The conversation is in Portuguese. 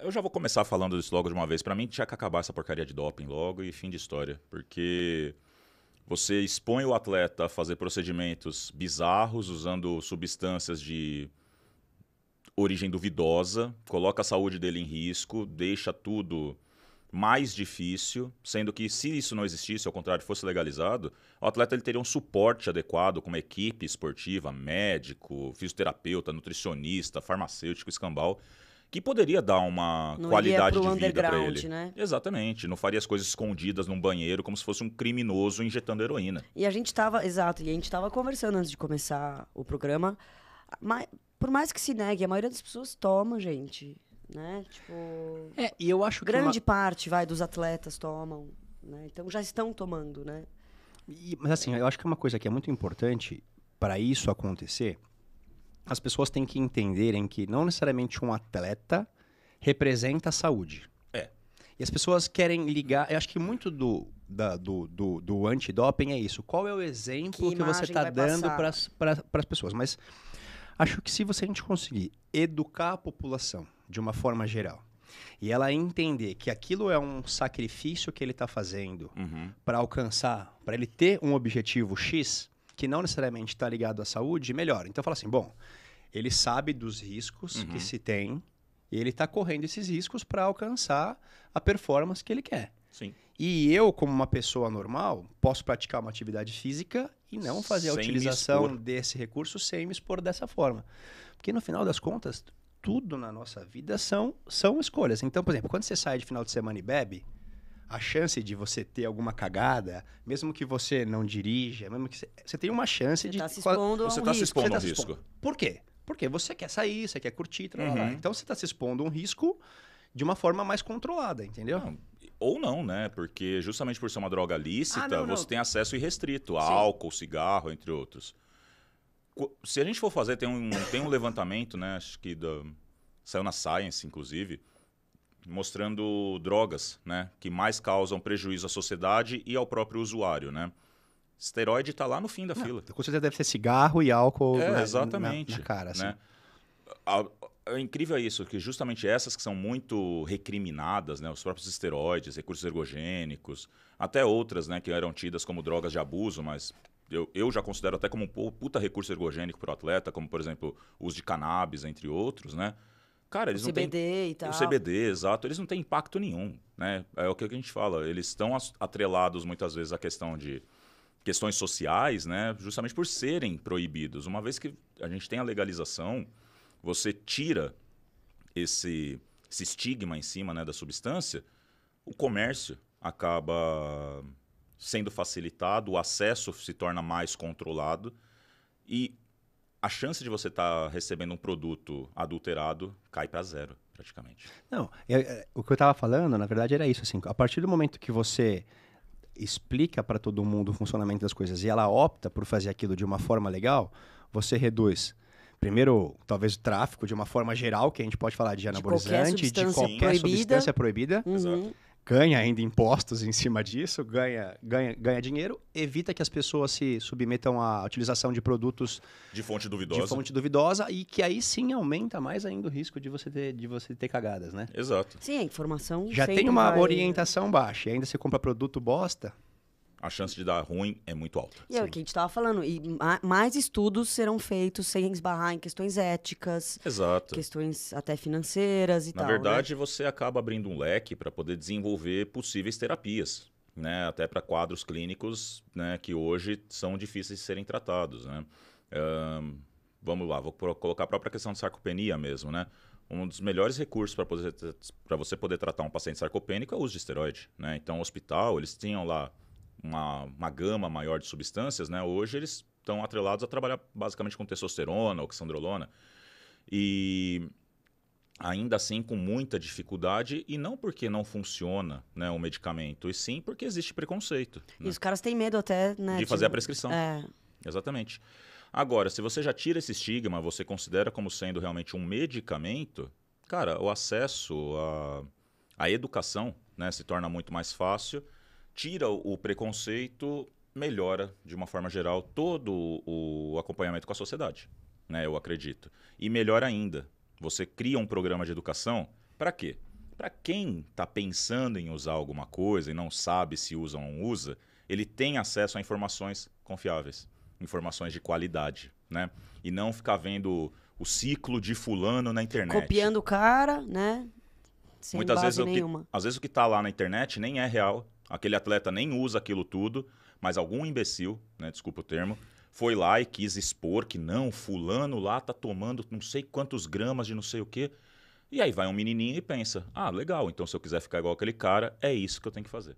Eu já vou começar falando disso logo de uma vez. Para mim tinha que acabar essa porcaria de doping logo e fim de história, porque você expõe o atleta a fazer procedimentos bizarros usando substâncias de origem duvidosa, coloca a saúde dele em risco, deixa tudo mais difícil, sendo que se isso não existisse, ao contrário, fosse legalizado, o atleta ele teria um suporte adequado com uma equipe esportiva, médico, fisioterapeuta, nutricionista, farmacêutico, escambau, que poderia dar uma não qualidade de vida para ele. Né? Exatamente, não faria as coisas escondidas num banheiro como se fosse um criminoso injetando heroína. E a gente estava, exato, e a gente estava conversando antes de começar o programa, mas por mais que se negue, a maioria das pessoas toma, gente, né? Tipo, é, e eu acho grande uma... parte vai dos atletas tomam, né? Então já estão tomando, né? E, mas assim, eu acho que é uma coisa que é muito importante para isso acontecer as pessoas têm que entenderem que não necessariamente um atleta representa a saúde. É. E as pessoas querem ligar. Eu acho que muito do, da, do, do, do doping é isso. Qual é o exemplo que, que você está dando para as pessoas? Mas acho que se você a gente conseguir educar a população de uma forma geral e ela entender que aquilo é um sacrifício que ele está fazendo uhum. para alcançar, para ele ter um objetivo X, que não necessariamente está ligado à saúde, melhor. Então fala assim, bom, ele sabe dos riscos uhum. que se tem e ele está correndo esses riscos para alcançar a performance que ele quer. Sim. E eu, como uma pessoa normal, posso praticar uma atividade física e não fazer sem a utilização desse recurso sem me expor dessa forma. Porque no final das contas, tudo na nossa vida são, são escolhas. Então, por exemplo, quando você sai de final de semana e bebe, a chance de você ter alguma cagada, mesmo que você não dirija, mesmo que você, você tem uma chance você de tá se tá expondo você está um se expondo a um risco. Por quê? Porque você quer sair, você quer curtir, uhum. então você está se expondo a um risco de uma forma mais controlada, entendeu? Não, ou não, né? Porque justamente por ser uma droga lícita, ah, não, você não. tem acesso irrestrito a Sim. álcool, cigarro, entre outros. Se a gente for fazer, tem um, tem um levantamento, né? Acho que saiu na Science, inclusive, mostrando drogas, né, que mais causam prejuízo à sociedade e ao próprio usuário, né? Esteroide está lá no fim da fila. Com certeza deve ser cigarro e álcool. É, exatamente. Na, na cara, assim. Né? A, é incrível é isso, que justamente essas que são muito recriminadas, né, os próprios esteroides, recursos ergogênicos, até outras né, que eram tidas como drogas de abuso, mas eu, eu já considero até como um puta recurso ergogênico para o atleta, como, por exemplo, o uso de cannabis, entre outros, né? Cara, eles o não CBD têm. e tal. O CBD, exato. Eles não têm impacto nenhum. Né? É o que a gente fala. Eles estão atrelados muitas vezes à questão de questões sociais, né? justamente por serem proibidos. Uma vez que a gente tem a legalização, você tira esse, esse estigma em cima né, da substância, o comércio acaba sendo facilitado, o acesso se torna mais controlado. E a chance de você estar tá recebendo um produto adulterado cai para zero, praticamente. Não, eu, é, é, o que eu estava falando, na verdade, era isso. Assim, a partir do momento que você explica para todo mundo o funcionamento das coisas e ela opta por fazer aquilo de uma forma legal, você reduz primeiro, talvez o tráfico de uma forma geral, que a gente pode falar de anabolizante, de qualquer substância, de qualquer proibida. substância proibida. Uhum ganha ainda impostos em cima disso, ganha, ganha, ganha dinheiro, evita que as pessoas se submetam à utilização de produtos de fonte duvidosa, de fonte duvidosa e que aí sim aumenta mais ainda o risco de você ter, de você ter cagadas, né? Exato. Sim, a informação já tem uma vai... orientação baixa, e ainda se compra produto bosta a chance de dar ruim é muito alta. E é o que a gente estava falando. E mais estudos serão feitos sem esbarrar em questões éticas, Exato. questões até financeiras e Na tal. Na né? verdade, né? você acaba abrindo um leque para poder desenvolver possíveis terapias, né? até para quadros clínicos né? que hoje são difíceis de serem tratados. Né? Um, vamos lá, vou colocar a própria questão de sarcopenia mesmo. Né? um dos melhores recursos para você poder tratar um paciente sarcopênico é o uso de esteroide. Né? Então, o hospital, eles tinham lá uma, uma gama maior de substâncias, né? Hoje eles estão atrelados a trabalhar basicamente com testosterona, oxandrolona. E ainda assim com muita dificuldade e não porque não funciona né, o medicamento, e sim porque existe preconceito. Né? E né? os caras têm medo até né, de, de fazer a prescrição. É. Exatamente. Agora, se você já tira esse estigma, você considera como sendo realmente um medicamento, cara, o acesso à, a educação né, se torna muito mais fácil tira o preconceito, melhora, de uma forma geral, todo o acompanhamento com a sociedade, né? Eu acredito. E melhor ainda, você cria um programa de educação para quê? Para quem está pensando em usar alguma coisa e não sabe se usa ou não usa, ele tem acesso a informações confiáveis, informações de qualidade, né? E não ficar vendo o ciclo de fulano na internet. Copiando o cara, né? Sem Muitas vezes nenhuma. o que, às vezes o que está lá na internet nem é real Aquele atleta nem usa aquilo tudo, mas algum imbecil, né, desculpa o termo, foi lá e quis expor que não, fulano lá tá tomando não sei quantos gramas de não sei o quê. E aí vai um menininho e pensa: "Ah, legal, então se eu quiser ficar igual aquele cara, é isso que eu tenho que fazer".